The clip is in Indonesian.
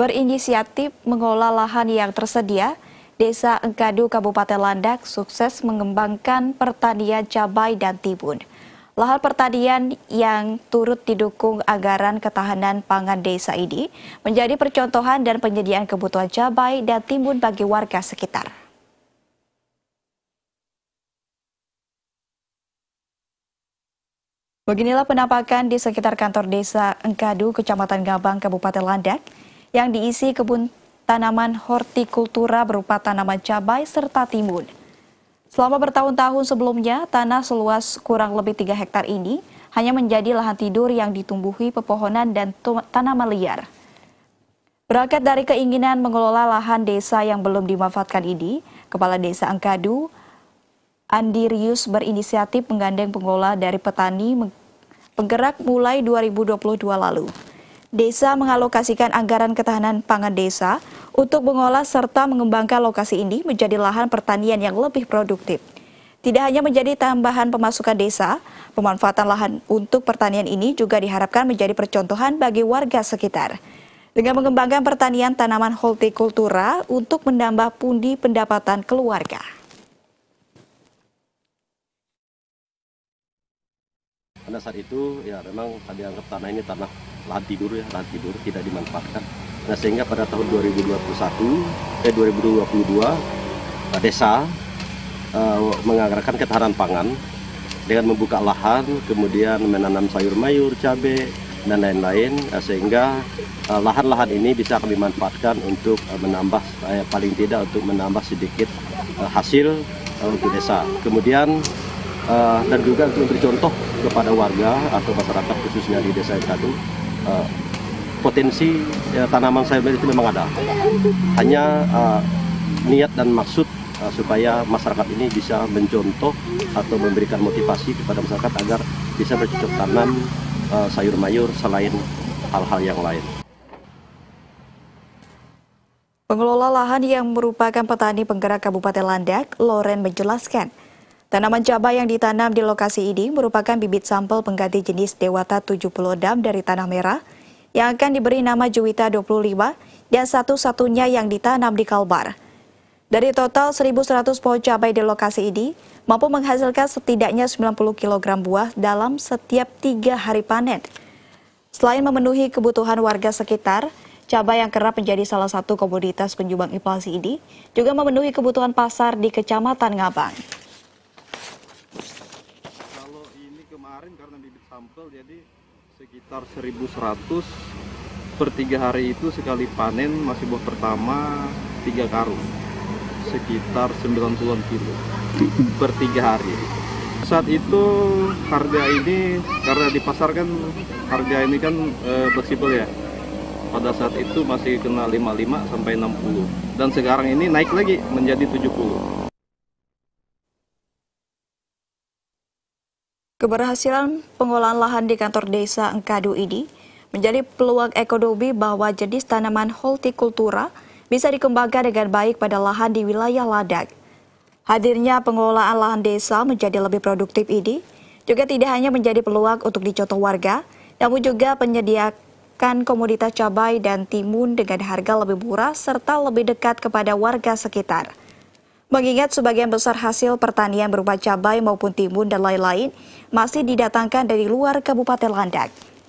berinisiatif mengelola lahan yang tersedia, Desa Engkadu Kabupaten Landak sukses mengembangkan pertanian cabai dan timun. Lahan pertanian yang turut didukung anggaran ketahanan pangan desa ini menjadi percontohan dan penyediaan kebutuhan cabai dan timun bagi warga sekitar. Beginilah penampakan di sekitar kantor desa Engkadu, Kecamatan Gabang, Kabupaten Landak yang diisi kebun tanaman hortikultura berupa tanaman cabai serta timun. Selama bertahun-tahun sebelumnya, tanah seluas kurang lebih 3 hektar ini hanya menjadi lahan tidur yang ditumbuhi pepohonan dan tanaman liar. Berangkat dari keinginan mengelola lahan desa yang belum dimanfaatkan ini, Kepala Desa Angkadu, Andirius berinisiatif menggandeng pengelola dari petani penggerak mulai 2022 lalu desa mengalokasikan anggaran ketahanan pangan desa untuk mengolah serta mengembangkan lokasi ini menjadi lahan pertanian yang lebih produktif. Tidak hanya menjadi tambahan pemasukan desa, pemanfaatan lahan untuk pertanian ini juga diharapkan menjadi percontohan bagi warga sekitar. Dengan mengembangkan pertanian tanaman hortikultura untuk menambah pundi pendapatan keluarga. Pada saat itu ya memang tadi anggap tanah ini tanah lahan tidur ya lahan tidur tidak dimanfaatkan nah sehingga pada tahun 2021 eh 2022 desa eh, menganggarkan ketahanan pangan dengan membuka lahan kemudian menanam sayur mayur cabai dan lain-lain nah, sehingga eh, lahan-lahan ini bisa kami manfaatkan untuk eh, menambah eh, paling tidak untuk menambah sedikit hasil untuk desa kemudian dan juga untuk memberi kepada warga atau masyarakat khususnya di desa itu uh, potensi ya, tanaman sayur itu memang ada. Hanya uh, niat dan maksud uh, supaya masyarakat ini bisa mencontoh atau memberikan motivasi kepada masyarakat agar bisa bercocok tanam uh, sayur mayur selain hal-hal yang lain. Pengelola lahan yang merupakan petani penggerak Kabupaten Landak, Loren menjelaskan, Tanaman cabai yang ditanam di lokasi ini merupakan bibit sampel pengganti jenis Dewata 70 dam dari Tanah Merah yang akan diberi nama Juwita 25 dan satu-satunya yang ditanam di Kalbar. Dari total 1.100 pohon cabai di lokasi ini, mampu menghasilkan setidaknya 90 kg buah dalam setiap tiga hari panen. Selain memenuhi kebutuhan warga sekitar, cabai yang kerap menjadi salah satu komoditas penyumbang inflasi ini juga memenuhi kebutuhan pasar di Kecamatan Ngabang. kemarin karena bibit sampel jadi sekitar 1100 per tiga hari itu sekali panen masih buah pertama tiga karung sekitar 90-an kilo per tiga hari saat itu harga ini karena di pasar kan harga ini kan e, fleksibel ya pada saat itu masih kena 55 sampai 60 dan sekarang ini naik lagi menjadi 70 Keberhasilan pengolahan lahan di kantor desa Engkadu ini menjadi peluang ekonomi bahwa jenis tanaman hortikultura bisa dikembangkan dengan baik pada lahan di wilayah Ladak. Hadirnya pengolahan lahan desa menjadi lebih produktif ini juga tidak hanya menjadi peluang untuk dicontoh warga, namun juga menyediakan komoditas cabai dan timun dengan harga lebih murah serta lebih dekat kepada warga sekitar. Mengingat sebagian besar hasil pertanian berupa cabai maupun timun dan lain-lain masih didatangkan dari luar Kabupaten Landak.